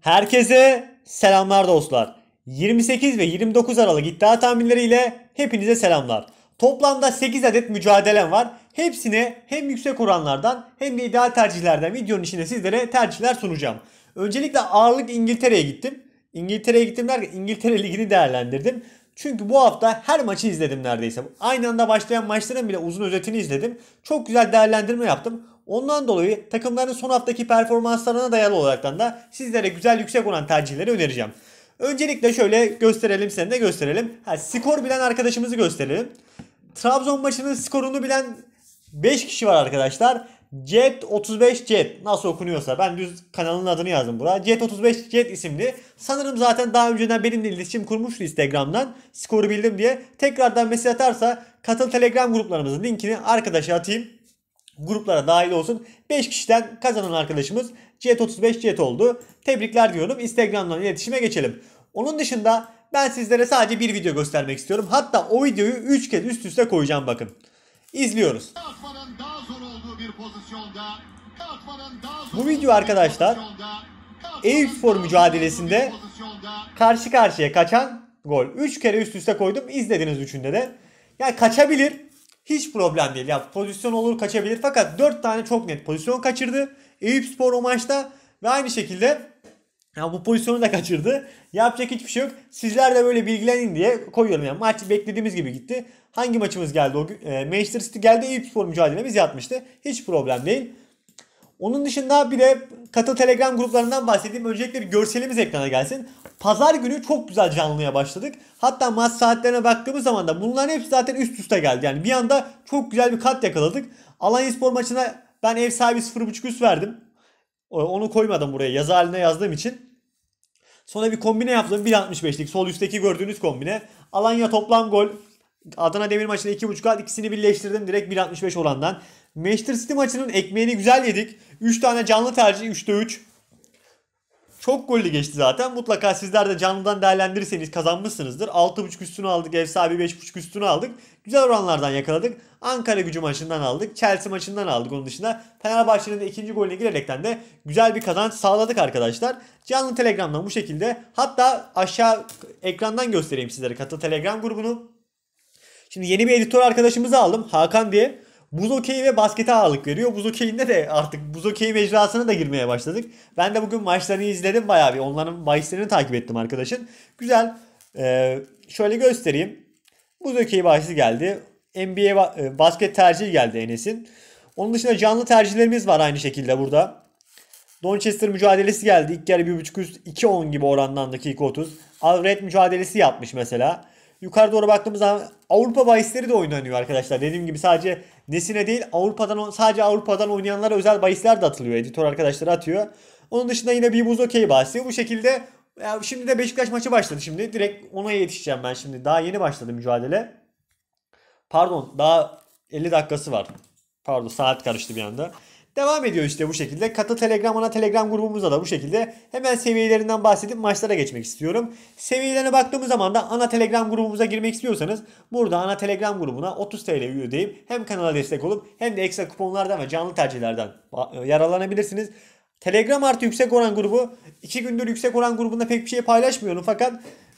Herkese selamlar dostlar. 28 ve 29 Aralık iddia tahminleriyle hepinize selamlar. Toplamda 8 adet mücadelem var. Hepsine hem yüksek oranlardan hem de ideal tercihlerden videonun içinde sizlere tercihler sunacağım. Öncelikle ağırlık İngiltere'ye gittim. İngiltere'ye gittim derken İngiltere Ligi'ni değerlendirdim. Çünkü bu hafta her maçı izledim neredeyse. Aynı anda başlayan maçların bile uzun özetini izledim. Çok güzel değerlendirme yaptım. Ondan dolayı takımların son haftaki performanslarına dayalı olaraktan da sizlere güzel yüksek olan tercihleri önereceğim. Öncelikle şöyle gösterelim seni de gösterelim. Ha, skor bilen arkadaşımızı gösterelim. Trabzon maçının skorunu bilen 5 kişi var arkadaşlar. Jet 35 Jet nasıl okunuyorsa ben düz kanalın adını yazdım buraya. Jet 35 Jet isimli. Sanırım zaten daha önceden benimle iletişim kurmuştu Instagram'dan. Skoru bildim diye. Tekrardan mesaj atarsa katıl Telegram gruplarımızın linkini arkadaşa atayım gruplara dahil olsun. 5 kişiden kazanan arkadaşımız CET35 CET oldu. Tebrikler diyorum. Instagram'dan iletişime geçelim. Onun dışında ben sizlere sadece bir video göstermek istiyorum. Hatta o videoyu 3 kez üst üste koyacağım bakın. İzliyoruz. Bu video arkadaşlar Eyüp Spor mücadelesinde karşı karşıya kaçan gol. 3 kere üst üste koydum. İzlediniz üçünde de. Yani kaçabilir hiç problem değil. Ya pozisyon olur kaçabilir fakat 4 tane çok net pozisyon kaçırdı. Eyüp Spor o maçta ve aynı şekilde ya bu pozisyonu da kaçırdı. Yapacak hiçbir şey yok. Sizler de böyle bilgilenin diye koyuyorum yani. Maç beklediğimiz gibi gitti. Hangi maçımız geldi o gün? E, Manchester City geldi. Eyüp Spor mücadelemiz yatmıştı. Hiç problem değil. Onun dışında bir de katıl telegram gruplarından bahsedeyim. Öncelikle bir görselimiz ekrana gelsin. Pazar günü çok güzel canlıya başladık. Hatta maç saatlerine baktığımız zaman da bunların hepsi zaten üst üste geldi. Yani bir anda çok güzel bir kat yakaladık. Alanya Spor maçına ben ev sahibi 0.5 üst verdim. Onu koymadım buraya yazı haline yazdığım için. Sonra bir kombine yaptım. 1.65'lik sol üstteki gördüğünüz kombine. Alanya toplam gol Adana Demir maçında 2.5 kat ikisini birleştirdim direkt 1.65 orandan. Manchester City maçının ekmeğini güzel yedik. 3 tane canlı tercih 3'te 3. Çok gollü geçti zaten. Mutlaka sizler de canlıdan değerlendirirseniz kazanmışsınızdır. 6.5 üstünü aldık. Ev sahibi 5.5 üstünü aldık. Güzel oranlardan yakaladık. Ankara gücü maçından aldık. Chelsea maçından aldık onun dışında. Fenerbahçe'nin de ikinci golüne girerekten de güzel bir kazanç sağladık arkadaşlar. Canlı Telegram'dan bu şekilde. Hatta aşağı ekrandan göstereyim sizlere katıl Telegram grubunu. Şimdi yeni bir editör arkadaşımızı aldım. Hakan diye. Buz okeyi ve baskete ağırlık veriyor. Buz okeyinde de artık buz okeyi mecrasına da girmeye başladık. Ben de bugün maçlarını izledim bayağı bir. Onların maçlarını takip ettim arkadaşın. Güzel. Ee, şöyle göstereyim. Buz okeyi bahsi geldi. NBA e, basket tercihi geldi Enes'in. Onun dışında canlı tercihlerimiz var aynı şekilde burada. Donchester mücadelesi geldi. İlk yarı 1.5 üst 2.10 gibi orandan dakika 30. Alred mücadelesi yapmış mesela. Yukarı doğru baktığımız zaman Avrupa bahisleri de oynanıyor arkadaşlar. Dediğim gibi sadece Nesine değil Avrupa'dan sadece Avrupa'dan oynayanlara özel bahisler de atılıyor. Editör arkadaşlar atıyor. Onun dışında yine bir buz okey bahsi. Bu şekilde ya şimdi de Beşiktaş maçı başladı şimdi. Direkt ona yetişeceğim ben şimdi. Daha yeni başladı mücadele. Pardon daha 50 dakikası var. Pardon saat karıştı bir anda. Devam ediyor işte bu şekilde. Katı Telegram ana Telegram grubumuzda da bu şekilde. Hemen seviyelerinden bahsedip maçlara geçmek istiyorum. Seviyelerine baktığımız zaman da ana Telegram grubumuza girmek istiyorsanız burada ana Telegram grubuna 30 TL ödeyip hem kanala destek olup hem de ekstra kuponlardan ve canlı tercihlerden e, yararlanabilirsiniz. Telegram artı yüksek oran grubu. 2 gündür yüksek oran grubunda pek bir şey paylaşmıyorum fakat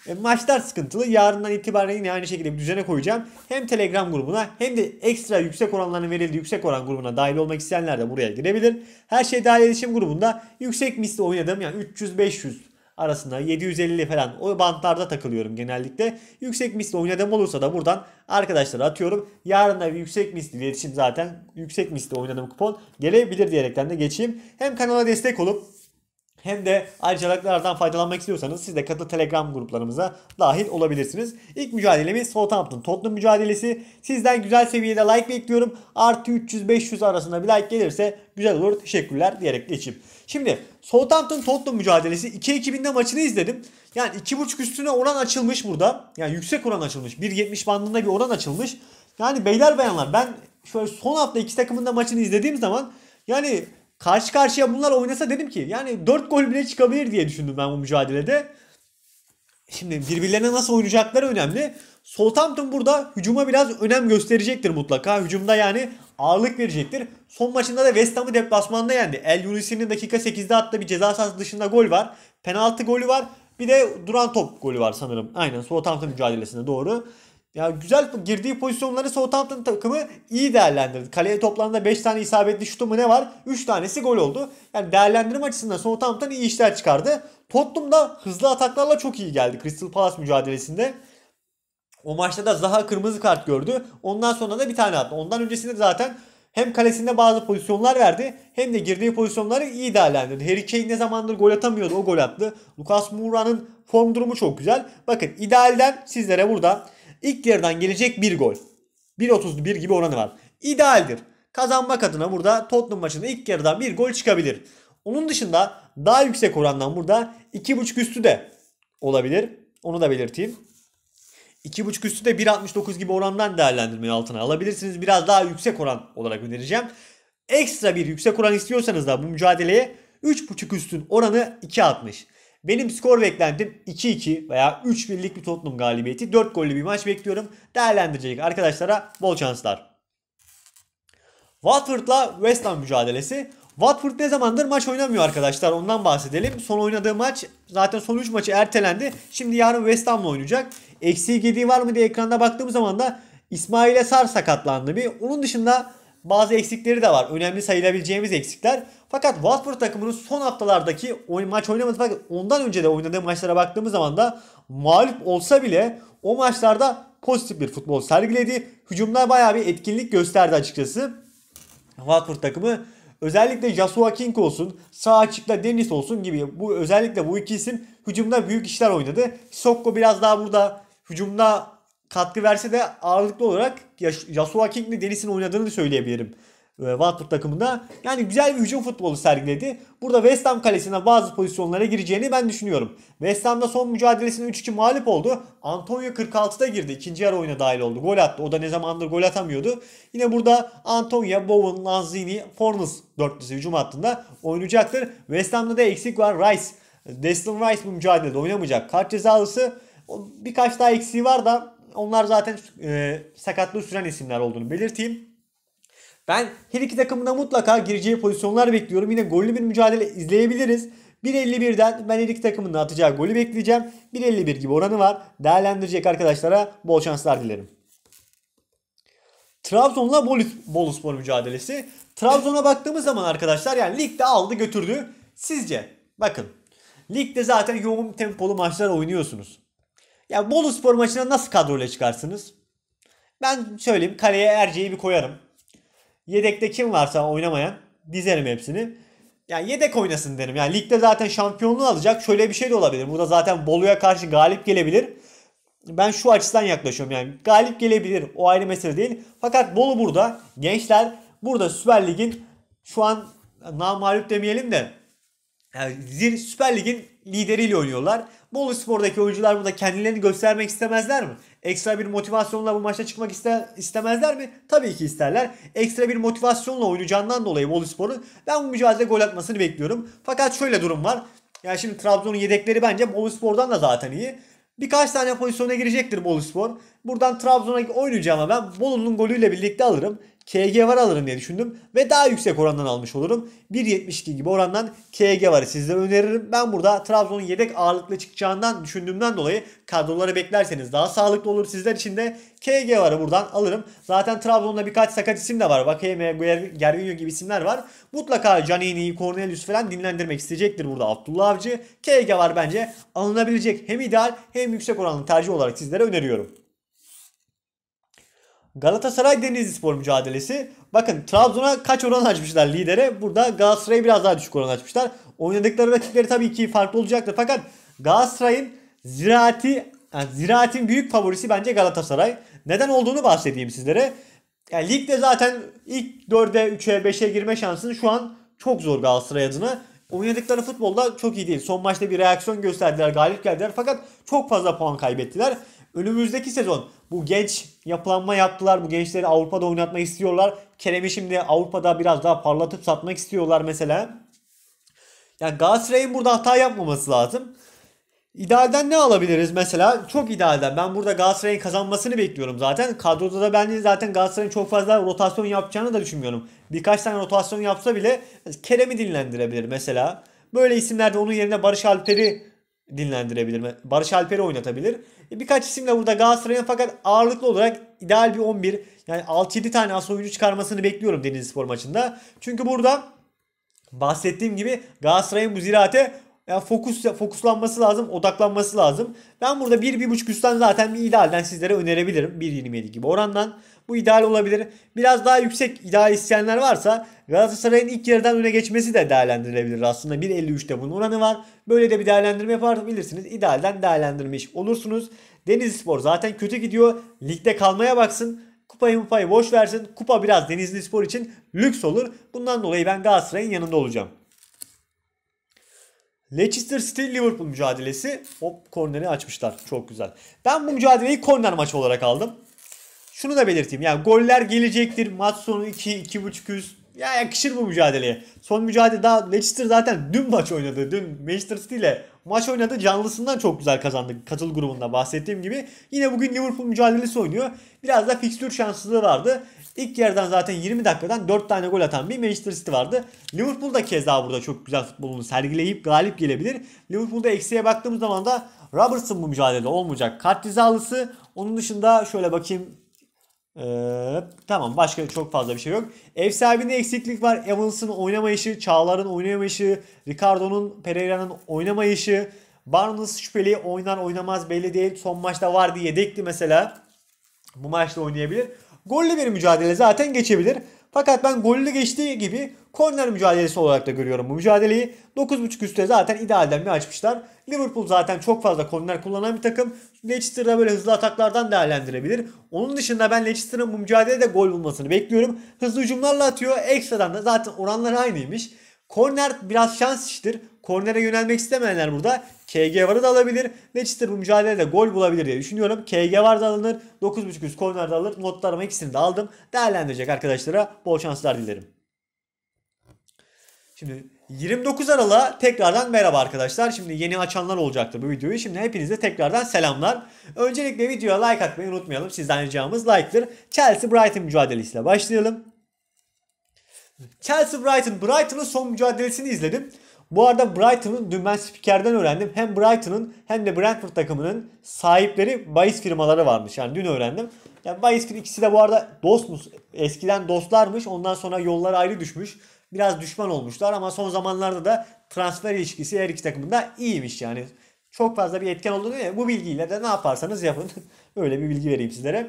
e, maçlar sıkıntılı. Yarından itibaren yine aynı şekilde bir düzene koyacağım. Hem Telegram grubuna hem de ekstra yüksek oranların verildiği yüksek oran grubuna dahil olmak isteyenler de buraya girebilir. Her şey dahil iletişim grubunda yüksek misli oynadım yani 300-500 arasında 750 falan o bantlarda takılıyorum genellikle. Yüksek misli oynadım olursa da buradan arkadaşlara atıyorum. Yarın da yüksek misli iletişim zaten yüksek misli oynadığım kupon gelebilir diyerekten de geçeyim. Hem kanala destek olup hem de ayrıcalıklardan faydalanmak istiyorsanız siz de katıl Telegram gruplarımıza dahil olabilirsiniz. İlk mücadelemiz Southampton Tottenham mücadelesi. Sizden güzel seviyede like bekliyorum. Artı 300-500 arasında bir like gelirse güzel olur. Teşekkürler diyerek geçeyim. Şimdi Southampton Tottenham mücadelesi 2 ekibinde maçını izledim. Yani 2.5 üstüne oran açılmış burada. Yani yüksek oran açılmış. 1.70 bandında bir oran açılmış. Yani beyler bayanlar ben şöyle son hafta iki takımın da maçını izlediğim zaman yani karşı karşıya bunlar oynasa dedim ki yani 4 gol bile çıkabilir diye düşündüm ben bu mücadelede. Şimdi birbirlerine nasıl oynayacakları önemli. Southampton burada hücuma biraz önem gösterecektir mutlaka. Hücumda yani ağırlık verecektir. Son maçında da West Ham'ı deplasmanda yendi. El Yunisi'nin dakika 8'de attığı bir ceza sahası dışında gol var. Penaltı golü var. Bir de duran top golü var sanırım. Aynen Southampton mücadelesinde doğru. Ya güzel girdiği pozisyonları Southampton takımı iyi değerlendirdi. Kaleye toplamda 5 tane isabetli şutu mu ne var? 3 tanesi gol oldu. Yani değerlendirme açısından Southampton iyi işler çıkardı. Tottenham da hızlı ataklarla çok iyi geldi Crystal Palace mücadelesinde. O maçta da Zaha kırmızı kart gördü. Ondan sonra da bir tane attı. Ondan öncesinde zaten hem kalesinde bazı pozisyonlar verdi hem de girdiği pozisyonları iyi değerlendirdi. Harry Kane ne zamandır gol atamıyordu o gol attı. Lucas Moura'nın form durumu çok güzel. Bakın idealden sizlere burada İlk yarıdan gelecek bir gol. 1.31 gibi oranı var. İdealdir. Kazanmak adına burada Tottenham maçında ilk yarıdan bir gol çıkabilir. Onun dışında daha yüksek orandan burada 2.5 üstü de olabilir. Onu da belirteyim. 2.5 üstü de 1.69 gibi orandan değerlendirmeyi altına alabilirsiniz. Biraz daha yüksek oran olarak önereceğim. Ekstra bir yüksek oran istiyorsanız da bu mücadeleye 3.5 üstün oranı 2.60. Benim skor beklentim 2-2 veya 3-1'lik bir Tottenham galibiyeti. 4 gollü bir maç bekliyorum. Değerlendirecek arkadaşlara bol şanslar. Watford'la West Ham mücadelesi. Watford ne zamandır maç oynamıyor arkadaşlar ondan bahsedelim. Son oynadığı maç zaten son 3 maçı ertelendi. Şimdi yarın West Ham'la oynayacak. Eksiği gediği var mı diye ekranda baktığım zaman da İsmail Esar sakatlandı bir. Onun dışında bazı eksikleri de var. Önemli sayılabileceğimiz eksikler. Fakat Watford takımının son haftalardaki oyun, maç oynamadı fakat ondan önce de oynadığı maçlara baktığımız zaman da mağlup olsa bile o maçlarda pozitif bir futbol sergiledi. hücumlar bayağı bir etkinlik gösterdi açıkçası. Watford takımı özellikle Joshua King olsun, sağ açıkta Dennis olsun gibi bu özellikle bu iki isim hücumda büyük işler oynadı. Sokko biraz daha burada hücumda katkı verse de ağırlıklı olarak Yasuo King'le Deniz'in oynadığını söyleyebilirim. E, Watford takımında. Yani güzel bir hücum futbolu sergiledi. Burada West Ham kalesine bazı pozisyonlara gireceğini ben düşünüyorum. West Ham'da son mücadelesinde 3-2 mağlup oldu. Antonio 46'da girdi. İkinci yarı oyuna dahil oldu. Gol attı. O da ne zamandır gol atamıyordu. Yine burada Antonio, Bowen, Lanzini, Fornes dörtlüsü hücum hattında oynayacaktır. West Ham'da da eksik var. Rice. Destin Rice bu mücadelede oynamayacak. Kart cezalısı birkaç daha eksiği var da onlar zaten e, sakatlığı süren isimler olduğunu belirteyim. Ben her iki takımına mutlaka gireceği pozisyonlar bekliyorum. Yine gollü bir mücadele izleyebiliriz. 1.51'den ben her iki takımın da atacağı golü bekleyeceğim. 1.51 gibi oranı var. Değerlendirecek arkadaşlara bol şanslar dilerim. Trabzon'la Boluspor mücadelesi. Trabzon'a baktığımız zaman arkadaşlar yani ligde aldı götürdü. Sizce bakın ligde zaten yoğun tempolu maçlar oynuyorsunuz. Ya Bolu Spor maçına nasıl kadroyla çıkarsınız? Ben söyleyeyim kaleye Erce'yi bir koyarım. Yedekte kim varsa oynamayan dizerim hepsini. Yani yedek oynasın derim. Yani ligde zaten şampiyonluğu alacak. Şöyle bir şey de olabilir. Burada zaten Bolu'ya karşı galip gelebilir. Ben şu açıdan yaklaşıyorum yani. Galip gelebilir. O ayrı mesele değil. Fakat Bolu burada. Gençler burada Süper Lig'in şu an namalup demeyelim de yani Süper Lig'in lideriyle oynuyorlar. Bolu Spor'daki oyuncular burada kendilerini göstermek istemezler mi? Ekstra bir motivasyonla bu maçta çıkmak iste, istemezler mi? Tabii ki isterler. Ekstra bir motivasyonla oynayacağından dolayı Bolu Spor'un ben bu mücadele gol atmasını bekliyorum. Fakat şöyle durum var. Yani şimdi Trabzon'un yedekleri bence Bolu Spor'dan da zaten iyi. Birkaç tane pozisyona girecektir Bolu Spor. Buradan Trabzon'a oynayacağım ama ben Bolu'nun golüyle birlikte alırım. KG var alırım diye düşündüm ve daha yüksek orandan almış olurum. 1.72 gibi orandan KG varı sizlere öneririm. Ben burada Trabzon'un yedek ağırlıklı çıkacağından düşündüğümden dolayı kadroları beklerseniz daha sağlıklı olur sizler için de KG varı buradan alırım. Zaten Trabzon'da birkaç sakat isim de var. Vakayeme, Gervinho gibi isimler var. Mutlaka Canini, Cornelius falan dinlendirmek isteyecektir burada Abdullah Avcı. KG var bence alınabilecek hem ideal hem yüksek oranlı tercih olarak sizlere öneriyorum. Galatasaray denizli spor mücadelesi. Bakın Trabzon'a kaç oran açmışlar lidere. Burada Galatasaray'a biraz daha düşük oran açmışlar. Oynadıkları rakipleri tabii ki farklı olacaktır. Fakat Galatasaray'ın ziraati yani ziraatin büyük favorisi bence Galatasaray. Neden olduğunu bahsedeyim sizlere. Yani ligde zaten ilk 4'e 3'e 5'e girme şansını şu an çok zor Galatasaray adına. Oynadıkları futbolda çok iyi değil. Son maçta bir reaksiyon gösterdiler, galip geldiler fakat çok fazla puan kaybettiler. Önümüzdeki sezon bu genç yapılanma yaptılar. Bu gençleri Avrupa'da oynatmak istiyorlar. Kerem'i şimdi Avrupa'da biraz daha parlatıp satmak istiyorlar mesela. Yani Galatasaray'ın burada hata yapmaması lazım. İdealden ne alabiliriz mesela? Çok idealden. Ben burada Galatasaray'ın kazanmasını bekliyorum zaten. Kadroda da ben zaten Galatasaray'ın çok fazla rotasyon yapacağını da düşünmüyorum. Birkaç tane rotasyon yapsa bile Kerem'i dinlendirebilir mesela. Böyle isimlerde onun yerine Barış Alper'i dinlendirebilir mi? Barış Alper'i oynatabilir. E, birkaç isimle burada Galatasaray'ın fakat ağırlıklı olarak ideal bir 11 yani 6-7 tane as oyuncu çıkarmasını bekliyorum spor maçında. Çünkü burada bahsettiğim gibi Galatasaray'ın bu ziraate yani fokus fokuslanması lazım, odaklanması lazım. Ben burada 1 1.5 üstten zaten bir idealden sizlere önerebilirim 1.27 gibi orandan. Bu ideal olabilir. Biraz daha yüksek ideal isteyenler varsa Galatasaray'ın ilk yarıdan öne geçmesi de değerlendirilebilir aslında. 1.53'te bunun oranı var. Böyle de bir değerlendirme yapabilirsiniz. İdealden değerlendirmiş olursunuz. Denizli Spor zaten kötü gidiyor. Ligde kalmaya baksın. Kupayı mupayı boş versin. Kupa biraz Denizli Spor için lüks olur. Bundan dolayı ben Galatasaray'ın yanında olacağım. Leicester City Liverpool mücadelesi. Hop korneri açmışlar. Çok güzel. Ben bu mücadeleyi korner maçı olarak aldım şunu da belirteyim. Yani goller gelecektir. Maç sonu 2 2.5 üst. Ya yakışır bu mücadeleye. Son mücadele daha Leicester zaten dün maç oynadı. Dün Manchester City ile maç oynadı. Canlısından çok güzel kazandı. Katıl grubunda bahsettiğim gibi. Yine bugün Liverpool mücadelesi oynuyor. Biraz da fikstür şanssızlığı vardı. İlk yerden zaten 20 dakikadan 4 tane gol atan bir Manchester City vardı. Liverpool da keza burada çok güzel futbolunu sergileyip galip gelebilir. Liverpool'da eksiğe baktığımız zaman da Robertson bu mücadelede olmayacak. Kart cezalısı. Onun dışında şöyle bakayım ee, tamam başka çok fazla bir şey yok. Ev sahibinde eksiklik var. Evans'ın oynamayışı, Çağlar'ın oynamayışı, Ricardo'nun, Pereira'nın oynamayışı. Barnes şüpheli oynar oynamaz belli değil. Son maçta vardı yedekti mesela. Bu maçta oynayabilir. Golle bir mücadele zaten geçebilir. Fakat ben gollü geçtiği gibi korner mücadelesi olarak da görüyorum bu mücadeleyi. 9.5 üstte zaten idealden bir açmışlar. Liverpool zaten çok fazla korner kullanan bir takım. Leicester'da böyle hızlı ataklardan değerlendirebilir. Onun dışında ben Leicester'ın bu mücadelede gol bulmasını bekliyorum. Hızlı hücumlarla atıyor. Ekstradan da zaten oranları aynıymış. Korner biraz şans işidir. Kornere yönelmek istemeyenler burada KG varı da alabilir. Leicester bu mücadelede gol bulabilir diye düşünüyorum. KG var da alınır. 9.5 üst korner de alır. Notlarıma ikisini de aldım. Değerlendirecek arkadaşlara bol şanslar dilerim. Şimdi 29 Aralık'a tekrardan merhaba arkadaşlar. Şimdi yeni açanlar olacaktır bu videoyu. Şimdi hepinize tekrardan selamlar. Öncelikle videoya like atmayı unutmayalım. Sizden ricamız like'tır. Chelsea Brighton mücadelesiyle başlayalım. Chelsea Brighton. Brighton'ın son mücadelesini izledim. Bu arada Brighton'ın dün ben spikerden öğrendim. Hem Brighton'ın hem de Brentford takımının sahipleri bahis firmaları varmış. Yani dün öğrendim. Yani bahis firma ikisi de bu arada dostmuş. Eskiden dostlarmış. Ondan sonra yollar ayrı düşmüş. Biraz düşman olmuşlar ama son zamanlarda da transfer ilişkisi her iki takımında iyiymiş yani. Çok fazla bir etken olduğunu ya bu bilgiyle de ne yaparsanız yapın. Öyle bir bilgi vereyim sizlere.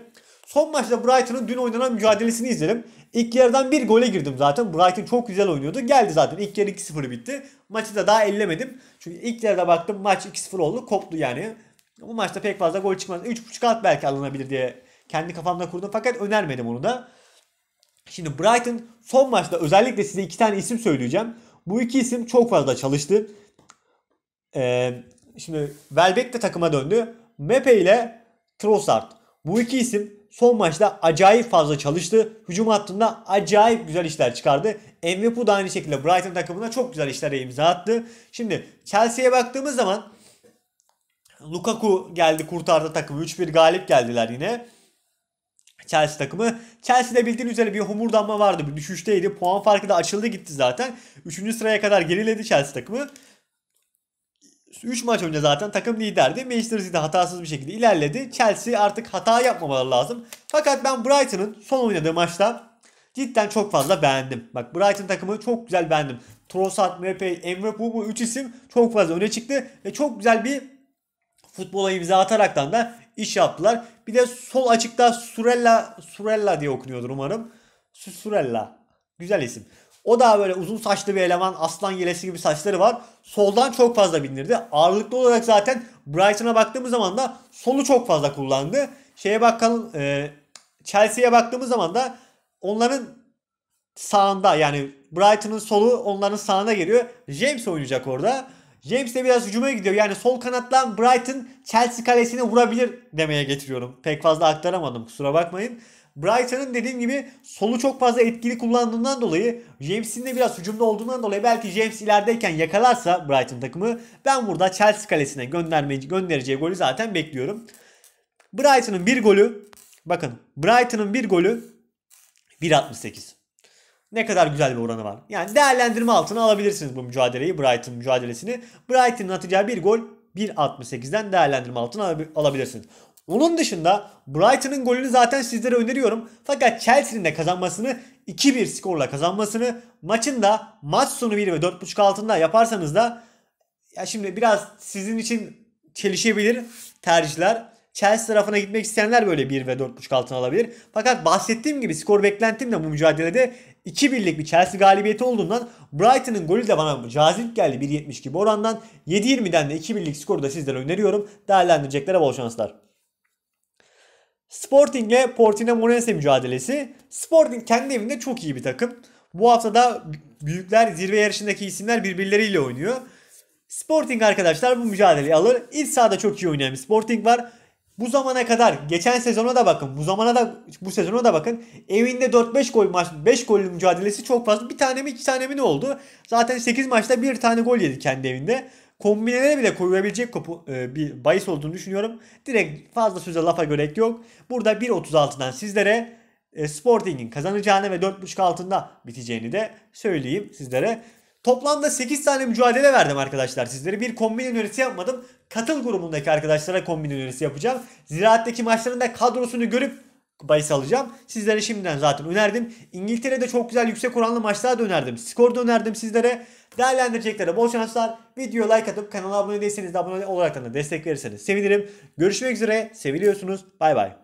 Son maçta Brighton'ın dün oynanan mücadelesini izledim. İlk yarıdan bir gole girdim zaten. Brighton çok güzel oynuyordu. Geldi zaten. İlk yarı 2-0 bitti. Maçı da daha ellemedim. Çünkü ilk yarıda baktım maç 2-0 oldu. Koptu yani. Bu maçta pek fazla gol çıkmaz. 3.5 alt belki alınabilir diye kendi kafamda kurdum. Fakat önermedim onu da. Şimdi Brighton son maçta özellikle size iki tane isim söyleyeceğim. Bu iki isim çok fazla çalıştı. Ee, şimdi Welbeck de takıma döndü. Mepe ile Trossard. Bu iki isim Son maçta acayip fazla çalıştı. Hücum hattında acayip güzel işler çıkardı. MVP da aynı şekilde Brighton takımına çok güzel işlere imza attı. Şimdi Chelsea'ye baktığımız zaman Lukaku geldi kurtardı takımı. 3-1 galip geldiler yine. Chelsea takımı. Chelsea'de bildiğin üzere bir homurdanma vardı. Bir düşüşteydi. Puan farkı da açıldı gitti zaten. 3. sıraya kadar geriledi Chelsea takımı. 3 maç önce zaten takım liderdi. Manchester City hatasız bir şekilde ilerledi. Chelsea artık hata yapmamaları lazım. Fakat ben Brighton'ın son oynadığı maçta cidden çok fazla beğendim. Bak Brighton takımı çok güzel beğendim. Trossard, Mbappe, Emre Pugu 3 isim çok fazla öne çıktı ve çok güzel bir futbola imza ataraktan da iş yaptılar. Bir de sol açıkta Surella Surella diye okunuyordur umarım. Surella. Güzel isim. O daha böyle uzun saçlı bir eleman. Aslan yelesi gibi saçları var. Soldan çok fazla bindirdi. Ağırlıklı olarak zaten Brighton'a baktığımız zaman da solu çok fazla kullandı. Şeye bakalım e, Chelsea'ye baktığımız zaman da onların sağında yani Brighton'ın solu onların sağına geliyor. James oynayacak orada. James de biraz hücuma gidiyor. Yani sol kanattan Brighton Chelsea kalesini vurabilir demeye getiriyorum. Pek fazla aktaramadım kusura bakmayın. Brighton'ın dediğim gibi solu çok fazla etkili kullandığından dolayı James'in de biraz hücumda olduğundan dolayı belki James ilerideyken yakalarsa Brighton takımı ben burada Chelsea kalesine gönderme, göndereceği golü zaten bekliyorum. Brighton'ın bir golü bakın Brighton'ın bir golü 1.68. Ne kadar güzel bir oranı var. Yani değerlendirme altına alabilirsiniz bu mücadeleyi Brighton mücadelesini. Brighton'ın atacağı bir gol 1.68'den değerlendirme altına alabilirsiniz. Bunun dışında Brighton'ın golünü zaten sizlere öneriyorum. Fakat Chelsea'nin de kazanmasını 2-1 skorla kazanmasını maçın da maç sonu 1 ve 4.5 altında yaparsanız da ya şimdi biraz sizin için çelişebilir tercihler. Chelsea tarafına gitmek isteyenler böyle 1 ve 4.5 altına alabilir. Fakat bahsettiğim gibi skor beklentim de bu mücadelede 2-1'lik bir Chelsea galibiyeti olduğundan Brighton'ın golü de bana cazip geldi 1.70 gibi orandan. 7.20'den de 2-1'lik skoru da sizlere öneriyorum. Değerlendireceklere bol şanslar. Sporting ile Portimonense mücadelesi. Sporting kendi evinde çok iyi bir takım. Bu hafta da büyükler zirve yarışındaki isimler birbirleriyle oynuyor. Sporting arkadaşlar bu mücadeleyi alır. İç sahada çok iyi oynayan bir Sporting var. Bu zamana kadar geçen sezona da bakın. Bu zamana da bu sezona da bakın. Evinde 4-5 gol maç 5 gollü mücadelesi çok fazla. Bir tane mi iki tane mi ne oldu? Zaten 8 maçta bir tane gol yedi kendi evinde kombinelere bile koyabilecek kopu, e, bir bahis olduğunu düşünüyorum. Direkt fazla söze lafa gerek yok. Burada 1.36'dan sizlere e, Sporting'in kazanacağını ve 4.5 altında biteceğini de söyleyeyim sizlere. Toplamda 8 tane mücadele verdim arkadaşlar sizlere. Bir kombin önerisi yapmadım. Katıl grubundaki arkadaşlara kombin önerisi yapacağım. Ziraatteki maçların da kadrosunu görüp bahis alacağım. Sizlere şimdiden zaten önerdim. İngiltere'de çok güzel yüksek oranlı maçlar da önerdim. Skor da önerdim sizlere. Değerlendireceklere bol şanslar. Video like atıp kanala abone değilseniz de abone olarak da destek verirseniz sevinirim. Görüşmek üzere. Seviliyorsunuz. Bay bay.